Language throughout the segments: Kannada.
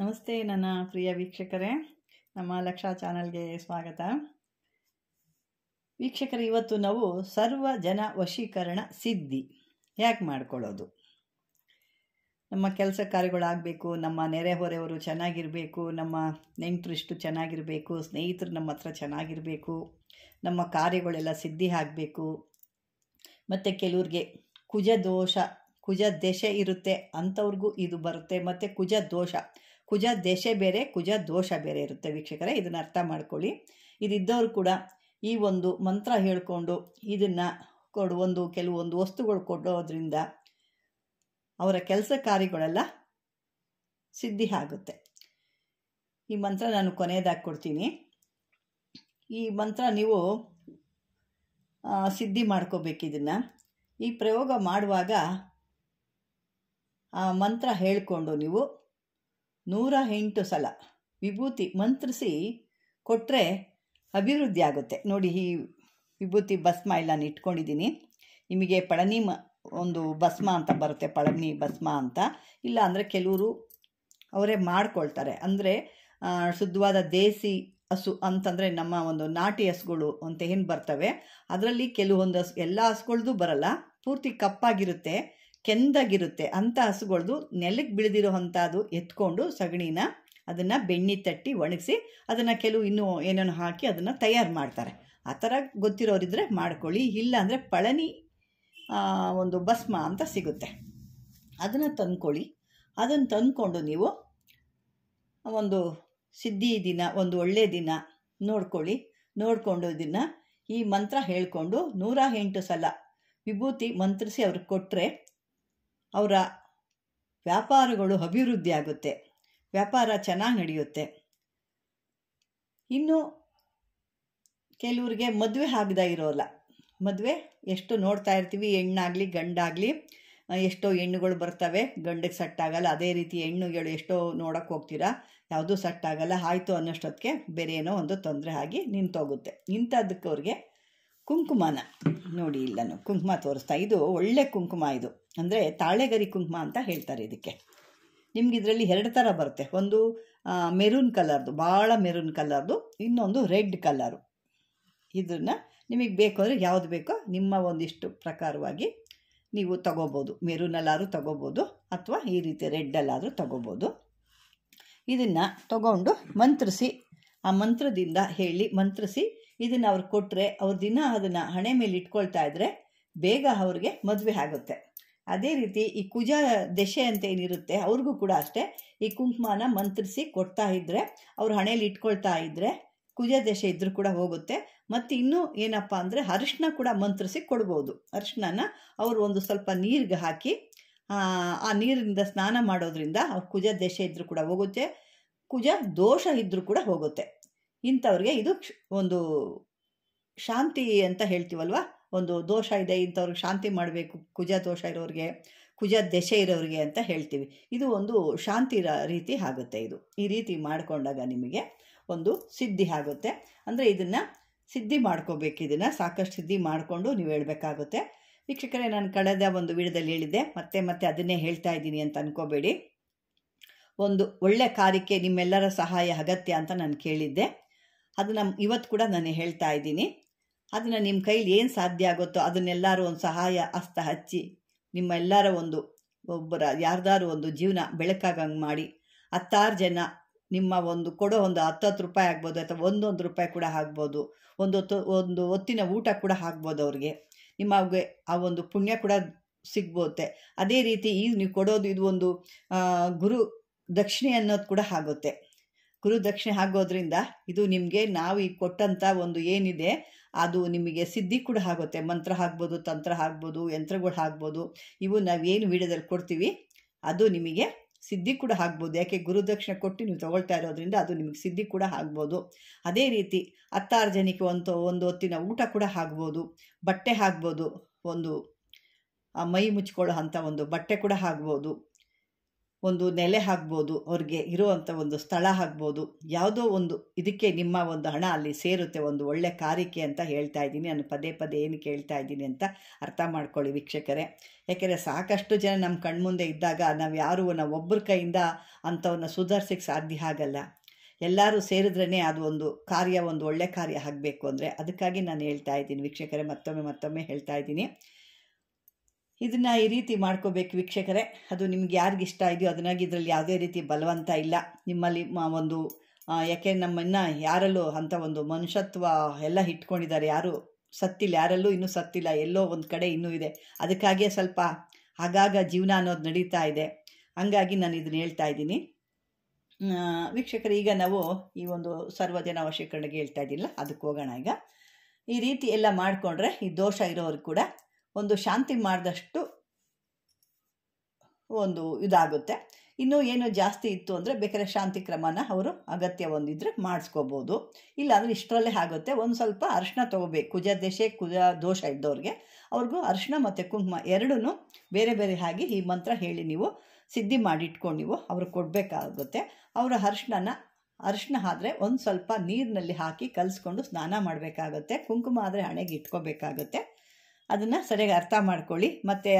ನಮಸ್ತೆ ನನ್ನ ಪ್ರಿಯ ವೀಕ್ಷಕರೇ ನಮ್ಮ ಲಕ್ಷಾ ಚಾನಲ್ಗೆ ಸ್ವಾಗತ ವೀಕ್ಷಕರು ಇವತ್ತು ನಾವು ಸರ್ವ ಜನ ವಶೀಕರಣ ಸಿದ್ಧಿ ಯಾಕೆ ಮಾಡ್ಕೊಳ್ಳೋದು ನಮ್ಮ ಕೆಲಸ ಕಾರ್ಯಗಳಾಗಬೇಕು ನಮ್ಮ ನೆರೆಹೊರೆಯವರು ಚೆನ್ನಾಗಿರಬೇಕು ನಮ್ಮ ನೆಂಟರಿಷ್ಟು ಚೆನ್ನಾಗಿರಬೇಕು ಸ್ನೇಹಿತರು ನಮ್ಮ ಹತ್ರ ಚೆನ್ನಾಗಿರಬೇಕು ನಮ್ಮ ಕಾರ್ಯಗಳೆಲ್ಲ ಸಿದ್ಧಿ ಆಗಬೇಕು ಮತ್ತು ಕೆಲವ್ರಿಗೆ ಕುಜ ದೋಷ ಕುಜ ದೆಶೆ ಇರುತ್ತೆ ಅಂಥವ್ರಿಗೂ ಇದು ಬರುತ್ತೆ ಮತ್ತು ಕುಜ ದೋಷ ಕುಜ ದೇಶೆ ಬೇರೆ ಕುಜ ದೋಷ ಬೇರೆ ಇರುತ್ತೆ ವೀಕ್ಷಕರೇ ಇದನ್ನು ಅರ್ಥ ಮಾಡ್ಕೊಳ್ಳಿ ಇದಿದ್ದವರು ಕೂಡ ಈ ಒಂದು ಮಂತ್ರ ಹೇಳಿಕೊಂಡು ಇದನ್ನು ಕೊಡು ಒಂದು ಕೆಲವೊಂದು ವಸ್ತುಗಳು ಕೊಡೋದ್ರಿಂದ ಅವರ ಕೆಲಸ ಕಾರ್ಯಗಳೆಲ್ಲ ಸಿದ್ಧಿ ಆಗುತ್ತೆ ಈ ಮಂತ್ರ ನಾನು ಕೊನೆಯದಾಗಿ ಕೊಡ್ತೀನಿ ಈ ಮಂತ್ರ ನೀವು ಸಿದ್ಧಿ ಇದನ್ನು ಈ ಪ್ರಯೋಗ ಮಾಡುವಾಗ ಆ ಮಂತ್ರ ಹೇಳಿಕೊಂಡು ನೀವು ನೂರ ಎಂಟು ಸಲ ವಿಭೂತಿ ಮಂತ್ರಿಸಿ ಕೊಟ್ಟರೆ ಅಭಿವೃದ್ಧಿ ಆಗುತ್ತೆ ನೋಡಿ ಈ ವಿಭೂತಿ ಭಸ್ಮ ಎಲ್ಲ ಇಟ್ಕೊಂಡಿದ್ದೀನಿ ನಿಮಗೆ ಪಳನಿ ಮ ಒಂದು ಭಸ್ಮ ಅಂತ ಬರುತ್ತೆ ಪಳನಿ ಭಸ್ಮ ಅಂತ ಇಲ್ಲ ಅಂದರೆ ಕೆಲವರು ಅವರೇ ಮಾಡ್ಕೊಳ್ತಾರೆ ಅಂದರೆ ಶುದ್ಧವಾದ ದೇಸಿ ಹಸು ಅಂತಂದರೆ ನಮ್ಮ ಒಂದು ನಾಟಿ ಹಸುಗಳು ಅಂತ ಏನು ಬರ್ತವೆ ಅದರಲ್ಲಿ ಕೆಲವೊಂದು ಹಸು ಎಲ್ಲ ಹಸುಗಳ್ದು ಬರಲ್ಲ ಪೂರ್ತಿ ಕಪ್ಪಾಗಿರುತ್ತೆ ಕೆಂದಾಗಿರುತ್ತೆ ಅಂತ ಹಸುಗಳ್ದು ನೆಲಕ್ಕೆ ಬಿಳ್ದಿರೋ ಎತ್ಕೊಂಡು ಸಗಣಿನ ಅದನ್ನು ಬೆಣ್ಣೆ ತಟ್ಟಿ ಒಣಗಿಸಿ ಅದನ್ನು ಕೆಲವು ಇನ್ನೂ ಏನೇನು ಹಾಕಿ ಅದನ್ನು ತಯಾರು ಮಾಡ್ತಾರೆ ಆ ಥರ ಗೊತ್ತಿರೋರಿದ್ರೆ ಮಾಡ್ಕೊಳ್ಳಿ ಇಲ್ಲ ಅಂದರೆ ಪಳನಿ ಒಂದು ಭಸ್ಮ ಅಂತ ಸಿಗುತ್ತೆ ಅದನ್ನು ತಂದ್ಕೊಳ್ಳಿ ಅದನ್ನು ತಂದ್ಕೊಂಡು ನೀವು ಒಂದು ಸಿದ್ಧಿ ದಿನ ಒಂದು ಒಳ್ಳೆಯ ದಿನ ನೋಡ್ಕೊಳ್ಳಿ ನೋಡಿಕೊಂಡು ದಿನ ಈ ಮಂತ್ರ ಹೇಳ್ಕೊಂಡು ನೂರ ಎಂಟು ಸಲ ವಿಭೂತಿ ಮಂತ್ರಿಸಿ ಅವ್ರಿಗೆ ಕೊಟ್ಟರೆ ಅವರ ವ್ಯಾಪಾರಗಳು ಅಭಿವೃದ್ಧಿ ಆಗುತ್ತೆ ವ್ಯಾಪಾರ ಚೆನ್ನಾಗಿ ನಡೆಯುತ್ತೆ ಇನ್ನು ಕೆಲವ್ರಿಗೆ ಮದುವೆ ಆಗದ ಇರೋಲ್ಲ ಮದುವೆ ಎಷ್ಟು ನೋಡ್ತಾ ಇರ್ತೀವಿ ಹೆಣ್ಣಾಗಲಿ ಗಂಡಾಗಲಿ ಎಷ್ಟೋ ಹೆಣ್ಣುಗಳು ಬರ್ತವೆ ಗಂಡಿಗೆ ಸಟ್ಟಾಗಲ್ಲ ಅದೇ ರೀತಿ ಹೆಣ್ಣುಗಳು ಎಷ್ಟೋ ನೋಡೋಕ್ಕೆ ಹೋಗ್ತೀರಾ ಯಾವುದೂ ಸಟ್ಟಾಗಲ್ಲ ಆಯಿತು ಅನ್ನೋಷ್ಟೊತ್ತಿಗೆ ಬೇರೆ ಏನೋ ಒಂದು ತೊಂದರೆ ಆಗಿ ನಿಂತೋಗುತ್ತೆ ಅವ್ರಿಗೆ ಕುಂಕುಮನ ನೋಡಿ ಇಲ್ಲನು ಕುಂಕುಮ ತೋರಿಸ್ತಾ ಇದು ಒಳ್ಳೆ ಕುಂಕುಮ ಇದು ಅಂದರೆ ತಾಳೆಗರಿ ಕುಂಕುಮ ಅಂತ ಹೇಳ್ತಾರೆ ಇದಕ್ಕೆ ನಿಮ್ಗೆ ಇದರಲ್ಲಿ ಎರಡು ಥರ ಬರುತ್ತೆ ಒಂದು ಮೆರೂನ್ ಕಲರ್ದು ಭಾಳ ಮೆರೂನ್ ಕಲರ್ದು ಇನ್ನೊಂದು ರೆಡ್ ಕಲರು ಇದನ್ನು ನಿಮಗೆ ಬೇಕು ಅಂದರೆ ಯಾವುದು ಬೇಕೋ ನಿಮ್ಮ ಒಂದಿಷ್ಟು ಪ್ರಕಾರವಾಗಿ ನೀವು ತಗೋಬೋದು ಮೆರೂನಲ್ಲಾದರೂ ತಗೋಬೋದು ಅಥವಾ ಈ ರೀತಿ ರೆಡ್ಡಲ್ಲಾದರೂ ತಗೋಬೋದು ಇದನ್ನು ತಗೊಂಡು ಮಂತ್ರಿಸಿ ಆ ಮಂತ್ರದಿಂದ ಹೇಳಿ ಮಂತ್ರಿಸಿ ಇದನ್ನು ಅವ್ರು ಕೊಟ್ಟರೆ ಅವ್ರ ದಿನ ಅದನ್ನು ಹಣೆ ಮೇಲೆ ಇಟ್ಕೊಳ್ತಾ ಇದ್ದರೆ ಬೇಗ ಅವ್ರಿಗೆ ಮದುವೆ ಆಗುತ್ತೆ ಅದೇ ರೀತಿ ಈ ಕುಜ ದೆಶೆ ಅಂತ ಏನಿರುತ್ತೆ ಅವ್ರಿಗೂ ಕೂಡ ಅಷ್ಟೇ ಈ ಕುಂಕುಮನ ಮಂತ್ರಿಸಿ ಕೊಡ್ತಾ ಇದ್ದರೆ ಅವ್ರು ಹಣೆಯಲ್ಲಿ ಇಟ್ಕೊಳ್ತಾ ಇದ್ದರೆ ಕುಜ ದೆಶೆ ಇದ್ರೂ ಕೂಡ ಹೋಗುತ್ತೆ ಮತ್ತು ಇನ್ನೂ ಏನಪ್ಪ ಅಂದರೆ ಅರಿಶಿನ ಕೂಡ ಮಂತ್ರಿಸಿ ಕೊಡ್ಬೋದು ಅರಿಶಿನ ಅವರು ಒಂದು ಸ್ವಲ್ಪ ನೀರಿಗೆ ಹಾಕಿ ಆ ನೀರಿನಿಂದ ಸ್ನಾನ ಮಾಡೋದ್ರಿಂದ ಅವ್ರ ಕುಜ ದೆಶೆ ಇದ್ರೂ ಕೂಡ ಹೋಗುತ್ತೆ ಕುಜ ದೋಷ ಇದ್ದರೂ ಕೂಡ ಹೋಗುತ್ತೆ ಇಂಥವ್ರಿಗೆ ಇದು ಒಂದು ಶಾಂತಿ ಅಂತ ಹೇಳ್ತೀವಲ್ವ ಒಂದು ದೋಷ ಇದೆ ಇಂಥವ್ರಿಗೆ ಶಾಂತಿ ಮಾಡಬೇಕು ಕುಜ ದೋಷ ಇರೋರಿಗೆ ಕುಜ ದೆಸೆ ಇರೋರಿಗೆ ಅಂತ ಹೇಳ್ತೀವಿ ಇದು ಒಂದು ಶಾಂತಿ ರೀತಿ ಆಗುತ್ತೆ ಇದು ಈ ರೀತಿ ಮಾಡಿಕೊಂಡಾಗ ನಿಮಗೆ ಒಂದು ಸಿದ್ಧಿ ಆಗುತ್ತೆ ಅಂದರೆ ಇದನ್ನು ಸಿದ್ಧಿ ಮಾಡ್ಕೋಬೇಕು ಇದನ್ನು ಸಾಕಷ್ಟು ಸಿದ್ಧಿ ಮಾಡಿಕೊಂಡು ನೀವು ಹೇಳಬೇಕಾಗುತ್ತೆ ವೀಕ್ಷಕರೇ ನಾನು ಕಳೆದ ಒಂದು ವಿಡಿಯೋದಲ್ಲಿ ಹೇಳಿದ್ದೆ ಮತ್ತೆ ಮತ್ತೆ ಅದನ್ನೇ ಹೇಳ್ತಾ ಇದ್ದೀನಿ ಅಂತ ಅನ್ಕೋಬೇಡಿ ಒಂದು ಒಳ್ಳೆ ಕಾರ್ಯಕ್ಕೆ ನಿಮ್ಮೆಲ್ಲರ ಸಹಾಯ ಅಗತ್ಯ ಅಂತ ನಾನು ಕೇಳಿದ್ದೆ ಅದನ್ನು ಇವತ್ತು ಕೂಡ ನಾನು ಹೇಳ್ತಾ ಇದ್ದೀನಿ ಅದನ್ನು ನಿಮ್ಮ ಕೈಲಿ ಏನು ಸಾಧ್ಯ ಆಗುತ್ತೋ ಅದನ್ನೆಲ್ಲರೂ ಒಂದು ಸಹಾಯ ಹಸ್ತ ಹಚ್ಚಿ ನಿಮ್ಮ ಎಲ್ಲರ ಒಂದು ಒಬ್ಬರ ಯಾರ್ದಾರು ಒಂದು ಜೀವನ ಬೆಳಕಾಗಂಗೆ ಮಾಡಿ ಹತ್ತಾರು ಜನ ನಿಮ್ಮ ಒಂದು ಕೊಡೋ ಒಂದು ಹತ್ತತ್ತು ರೂಪಾಯಿ ಆಗ್ಬೋದು ಅಥವಾ ಒಂದೊಂದು ರೂಪಾಯಿ ಕೂಡ ಆಗ್ಬೋದು ಒಂದು ಹೊತ್ತು ಒಂದು ಹೊತ್ತಿನ ಊಟ ಕೂಡ ಆಗ್ಬೋದು ಅವ್ರಿಗೆ ನಿಮ್ಮ ಅವ್ಗೆ ಆ ಒಂದು ಪುಣ್ಯ ಕೂಡ ಸಿಗ್ಬೋತೆ ಅದೇ ರೀತಿ ಈಗ ನೀವು ಕೊಡೋದು ಇದು ಒಂದು ಗುರು ದಕ್ಷಿಣೆ ಅನ್ನೋದು ಕೂಡ ಆಗುತ್ತೆ ಗುರುದಕ್ಷಿಣೆ ಆಗೋದ್ರಿಂದ ಇದು ನಿಮಗೆ ನಾವು ಈಗ ಕೊಟ್ಟಂಥ ಒಂದು ಏನಿದೆ ಅದು ನಿಮಗೆ ಸಿದ್ಧಿ ಕೂಡ ಆಗುತ್ತೆ ಮಂತ್ರ ಆಗ್ಬೋದು ತಂತ್ರ ಆಗ್ಬೋದು ಯಂತ್ರಗಳು ಆಗ್ಬೋದು ಇವು ಏನು ವಿಡಿಯೋದಲ್ಲಿ ಕೊಡ್ತೀವಿ ಅದು ನಿಮಗೆ ಸಿದ್ಧಿ ಕೂಡ ಆಗ್ಬೋದು ಯಾಕೆ ಗುರುದಕ್ಷಿಣೆ ಕೊಟ್ಟು ನೀವು ತಗೊಳ್ತಾ ಇರೋದ್ರಿಂದ ಅದು ನಿಮಗೆ ಸಿದ್ಧಿ ಕೂಡ ಆಗ್ಬೋದು ಅದೇ ರೀತಿ ಹತ್ತಾರು ಜನಕ್ಕೆ ಒಂದು ಒಂದು ಹೊತ್ತಿನ ಊಟ ಕೂಡ ಆಗ್ಬೋದು ಬಟ್ಟೆ ಆಗ್ಬೋದು ಒಂದು ಮೈ ಮುಚ್ಕೊಳ್ಳೋ ಅಂಥ ಒಂದು ಬಟ್ಟೆ ಕೂಡ ಆಗ್ಬೋದು ಒಂದು ನೆಲೆ ಆಗ್ಬೋದು ಅವ್ರಿಗೆ ಇರುವಂಥ ಒಂದು ಸ್ಥಳ ಆಗ್ಬೋದು ಯಾವುದೋ ಒಂದು ಇದಕ್ಕೆ ನಿಮ್ಮ ಒಂದು ಹಣ ಅಲ್ಲಿ ಸೇರುತ್ತೆ ಒಂದು ಒಳ್ಳೆ ಕಾರ್ಯಕ್ಕೆ ಅಂತ ಹೇಳ್ತಾ ಇದ್ದೀನಿ ನಾನು ಪದೇ ಪದೇ ಏನು ಕೇಳ್ತಾ ಇದ್ದೀನಿ ಅಂತ ಅರ್ಥ ಮಾಡ್ಕೊಳ್ಳಿ ವೀಕ್ಷಕರೇ ಯಾಕೆಂದರೆ ಸಾಕಷ್ಟು ಜನ ನಮ್ಮ ಕಣ್ಮುಂದೆ ಇದ್ದಾಗ ನಾವು ಯಾರು ನಾವು ಒಬ್ಬರ ಕೈಯಿಂದ ಅಂಥವನ್ನ ಸುಧಾರಿಸಕ್ಕೆ ಸಾಧ್ಯ ಆಗಲ್ಲ ಎಲ್ಲರೂ ಸೇರಿದ್ರೇ ಅದು ಒಂದು ಕಾರ್ಯ ಒಂದು ಒಳ್ಳೆ ಕಾರ್ಯ ಆಗಬೇಕು ಅಂದರೆ ಅದಕ್ಕಾಗಿ ನಾನು ಹೇಳ್ತಾ ಇದ್ದೀನಿ ವೀಕ್ಷಕರೇ ಮತ್ತೊಮ್ಮೆ ಮತ್ತೊಮ್ಮೆ ಹೇಳ್ತಾ ಇದ್ದೀನಿ ಇದನ್ನು ಈ ರೀತಿ ಮಾಡ್ಕೋಬೇಕು ವೀಕ್ಷಕರೇ ಅದು ನಿಮ್ಗೆ ಯಾರಿಗಿಷ್ಟ ಇದೆಯೋ ಅದನ್ನಾಗಿ ಇದರಲ್ಲಿ ಯಾವುದೇ ರೀತಿ ಬಲವಂತ ಇಲ್ಲ ನಿಮ್ಮಲ್ಲಿ ಒಂದು ಯಾಕೆ ನಮ್ಮನ್ನು ಯಾರಲ್ಲೂ ಅಂಥ ಒಂದು ಮನುಷ್ಯತ್ವ ಎಲ್ಲ ಇಟ್ಕೊಂಡಿದ್ದಾರೆ ಯಾರು ಸತ್ತಿಲ್ಲ ಯಾರಲ್ಲೂ ಇನ್ನೂ ಸತ್ತಿಲ್ಲ ಎಲ್ಲೋ ಒಂದು ಕಡೆ ಇನ್ನೂ ಇದೆ ಅದಕ್ಕಾಗಿಯೇ ಸ್ವಲ್ಪ ಆಗಾಗ ಜೀವನ ಅನ್ನೋದು ನಡೀತಾ ಇದೆ ಹಂಗಾಗಿ ನಾನು ಇದನ್ನ ಹೇಳ್ತಾ ಇದ್ದೀನಿ ವೀಕ್ಷಕರು ಈಗ ನಾವು ಈ ಒಂದು ಸರ್ವಜನ ವಶೀಕರಣೆಗೆ ಹೇಳ್ತಾ ಇದ್ದಿಲ್ಲ ಅದಕ್ಕೆ ಹೋಗೋಣ ಈಗ ಈ ರೀತಿ ಎಲ್ಲ ಮಾಡಿಕೊಂಡ್ರೆ ಈ ದೋಷ ಇರೋರು ಕೂಡ ಒಂದು ಶಾಂತಿ ಮಾಡಿದಷ್ಟು ಒಂದು ಇದಾಗುತ್ತೆ ಇನ್ನೂ ಏನು ಜಾಸ್ತಿ ಇತ್ತು ಅಂದರೆ ಬೇಕಾದ್ರೆ ಶಾಂತಿ ಕ್ರಮನ ಅವರು ಅಗತ್ಯ ಒಂದಿದ್ರೆ ಮಾಡಿಸ್ಕೋಬೋದು ಅಂದರೆ ಇಷ್ಟರಲ್ಲೇ ಆಗುತ್ತೆ ಒಂದು ಸ್ವಲ್ಪ ಅರಿಶಿನ ತೊಗೋಬೇಕು ಕುಜ ದೇಶೆ ಕುಜ ದೋಷ ಇದ್ದವ್ರಿಗೆ ಅವ್ರಿಗೂ ಅರ್ಶನ ಮತ್ತು ಕುಂಕುಮ ಎರಡೂ ಬೇರೆ ಬೇರೆ ಆಗಿ ಈ ಮಂತ್ರ ಹೇಳಿ ನೀವು ಸಿದ್ಧಿ ಮಾಡಿಟ್ಕೊಂಡು ನೀವು ಅವ್ರಿಗೆ ಕೊಡಬೇಕಾಗುತ್ತೆ ಅವರ ಅರಿಶಿಣನ ಅರಿಶಿನ ಆದರೆ ಒಂದು ಸ್ವಲ್ಪ ನೀರಿನಲ್ಲಿ ಹಾಕಿ ಕಲಿಸ್ಕೊಂಡು ಸ್ನಾನ ಮಾಡಬೇಕಾಗುತ್ತೆ ಕುಂಕುಮ ಆದರೆ ಹಣೆಗೆ ಇಟ್ಕೋಬೇಕಾಗತ್ತೆ ಅದನ್ನು ಸರಿಯಾಗಿ ಅರ್ಥ ಮಾಡ್ಕೊಳ್ಳಿ ಮತ್ತು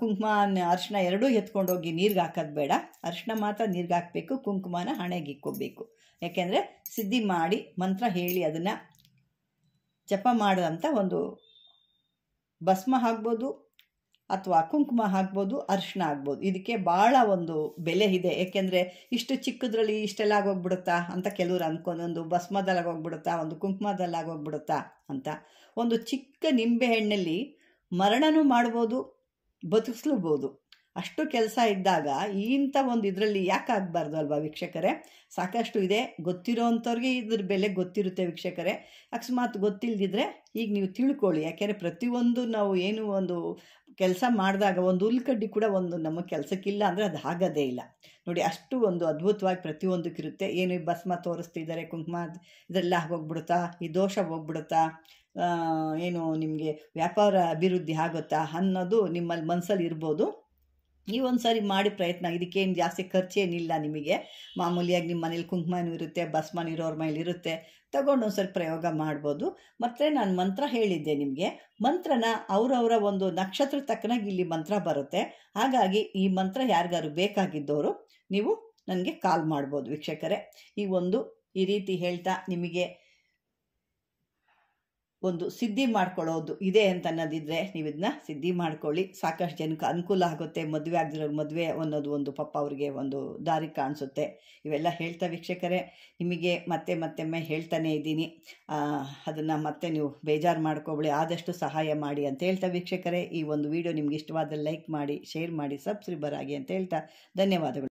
ಕುಂಕುಮ ಅರಿಶಿನ ಎರಡೂ ಎತ್ಕೊಂಡೋಗಿ ನೀರಿಗೆ ಹಾಕೋದು ಬೇಡ ಅರಿಶಿನ ಮಾತ್ರ ನೀರಿಗೆ ಹಾಕಬೇಕು ಕುಂಕುಮನ ಹಣೆಗೆ ಇಕ್ಕೋಬೇಕು ಯಾಕೆಂದರೆ ಸಿದ್ಧಿ ಮಾಡಿ ಮಂತ್ರ ಹೇಳಿ ಅದನ್ನು ಜಪ ಮಾಡಿದಂಥ ಒಂದು ಭಸ್ಮ ಆಗ್ಬೋದು ಅಥವಾ ಕುಂಕುಮ ಹಾಕ್ಬೋದು ಅರಿಶಿನ ಆಗ್ಬೋದು ಇದಕ್ಕೆ ಭಾಳ ಒಂದು ಬೆಲೆ ಇದೆ ಏಕೆಂದರೆ ಇಷ್ಟು ಚಿಕ್ಕದ್ರಲ್ಲಿ ಇಷ್ಟೆಲ್ಲ ಆಗೋಗ್ಬಿಡುತ್ತಾ ಅಂತ ಕೆಲವರು ಅಂದ್ಕೊಂಡು ಒಂದು ಭಸ್ಮದಲ್ಲಾಗೋಗ್ಬಿಡುತ್ತಾ ಒಂದು ಕುಂಕುಮದಲ್ಲಾಗೋಗ್ಬಿಡುತ್ತಾ ಅಂತ ಒಂದು ಚಿಕ್ಕ ನಿಂಬೆಹಣ್ಣಲ್ಲಿ ಮರಣನೂ ಮಾಡ್ಬೋದು ಬದುಕಿಸ್ಲೂಬೋದು ಅಷ್ಟು ಕೆಲಸ ಇದ್ದಾಗ ಇಂಥ ಒಂದು ಇದರಲ್ಲಿ ಯಾಕೆ ಆಗಬಾರ್ದು ಅಲ್ವಾ ವೀಕ್ಷಕರೇ ಸಾಕಷ್ಟು ಇದೆ ಗೊತ್ತಿರೋ ಅಂಥವ್ರಿಗೆ ಇದ್ರ ಬೆಲೆ ಗೊತ್ತಿರುತ್ತೆ ವೀಕ್ಷಕರೇ ಅಕಸ್ಮಾತ್ ಗೊತ್ತಿಲ್ಲದಿದ್ರೆ ಈಗ ನೀವು ತಿಳ್ಕೊಳ್ಳಿ ಯಾಕೆಂದರೆ ಪ್ರತಿಯೊಂದು ನಾವು ಏನು ಒಂದು ಕೆಲಸ ಮಾಡಿದಾಗ ಒಂದು ಉಲ್ಕಡ್ಡಿ ಕೂಡ ಒಂದು ನಮ್ಮ ಕೆಲಸಕ್ಕಿಲ್ಲ ಅಂದರೆ ಅದು ಆಗೋದೇ ಇಲ್ಲ ನೋಡಿ ಅಷ್ಟು ಒಂದು ಅದ್ಭುತವಾಗಿ ಪ್ರತಿಯೊಂದಕ್ಕಿರುತ್ತೆ ಏನು ಭಸ್ಮ ತೋರಿಸ್ತಿದ್ದಾರೆ ಕುಂಕುಮ ಇದೆಲ್ಲ ಹೋಗ್ಬಿಡುತ್ತಾ ಈ ದೋಷ ಹೋಗ್ಬಿಡುತ್ತಾ ಏನು ನಿಮಗೆ ವ್ಯಾಪಾರ ಅಭಿವೃದ್ಧಿ ಆಗುತ್ತಾ ಅನ್ನೋದು ನಿಮ್ಮಲ್ಲಿ ಮನಸ್ಸಲ್ಲಿ ಇರ್ಬೋದು ಈ ಒಂದು ಸಾರಿ ಮಾಡಿ ಪ್ರಯತ್ನ ಇದಕ್ಕೇನು ಜಾಸ್ತಿ ಖರ್ಚೇನಿಲ್ಲ ನಿಮಗೆ ಮಾಮೂಲಿಯಾಗಿ ನಿಮ್ಮ ಮನೇಲಿ ಕುಂಕುಮನೂ ಇರುತ್ತೆ ಬಸ್ಮನ್ ಇರೋರ ಮನೇಲಿ ಇರುತ್ತೆ ತಗೊಂಡು ಪ್ರಯೋಗ ಮಾಡ್ಬೋದು ಮತ್ತು ನಾನು ಮಂತ್ರ ಹೇಳಿದ್ದೆ ನಿಮಗೆ ಮಂತ್ರನ ಅವರವರ ಒಂದು ನಕ್ಷತ್ರ ತಕ್ಕನಾಗಿ ಇಲ್ಲಿ ಮಂತ್ರ ಬರುತ್ತೆ ಹಾಗಾಗಿ ಈ ಮಂತ್ರ ಯಾರಿಗಾರು ಬೇಕಾಗಿದ್ದವರು ನೀವು ನನಗೆ ಕಾಲ್ ಮಾಡ್ಬೋದು ವೀಕ್ಷಕರೇ ಈ ಒಂದು ಈ ರೀತಿ ಹೇಳ್ತಾ ನಿಮಗೆ ಒಂದು ಸಿದ್ಧಿ ಮಾಡ್ಕೊಳ್ಳೋದು ಇದೆ ಅಂತ ಅನ್ನೋದಿದ್ರೆ ನೀವು ಇದನ್ನ ಸಿದ್ಧಿ ಮಾಡ್ಕೊಳ್ಳಿ ಸಾಕಷ್ಟು ಜನಕ್ಕೆ ಅನುಕೂಲ ಆಗುತ್ತೆ ಮದುವೆ ಆಗದಿರೋರು ಮದುವೆ ಅನ್ನೋದು ಒಂದು ಪಪ್ಪ ಅವ್ರಿಗೆ ಒಂದು ದಾರಿ ಕಾಣಿಸುತ್ತೆ ಇವೆಲ್ಲ ಹೇಳ್ತಾ ವೀಕ್ಷಕರೇ ನಿಮಗೆ ಮತ್ತೆ ಮತ್ತೆಮ್ಮೆ ಹೇಳ್ತಾನೆ ಇದ್ದೀನಿ ಅದನ್ನು ಮತ್ತೆ ನೀವು ಬೇಜಾರು ಮಾಡ್ಕೊಬಳಿ ಆದಷ್ಟು ಸಹಾಯ ಮಾಡಿ ಅಂತ ಹೇಳ್ತಾ ವೀಕ್ಷಕರೇ ಈ ಒಂದು ವಿಡಿಯೋ ನಿಮ್ಗೆ ಇಷ್ಟವಾದ ಲೈಕ್ ಮಾಡಿ ಶೇರ್ ಮಾಡಿ ಸಬ್ಸ್ಕ್ರೈಬರ್ ಆಗಿ ಅಂತ ಹೇಳ್ತಾ ಧನ್ಯವಾದಗಳು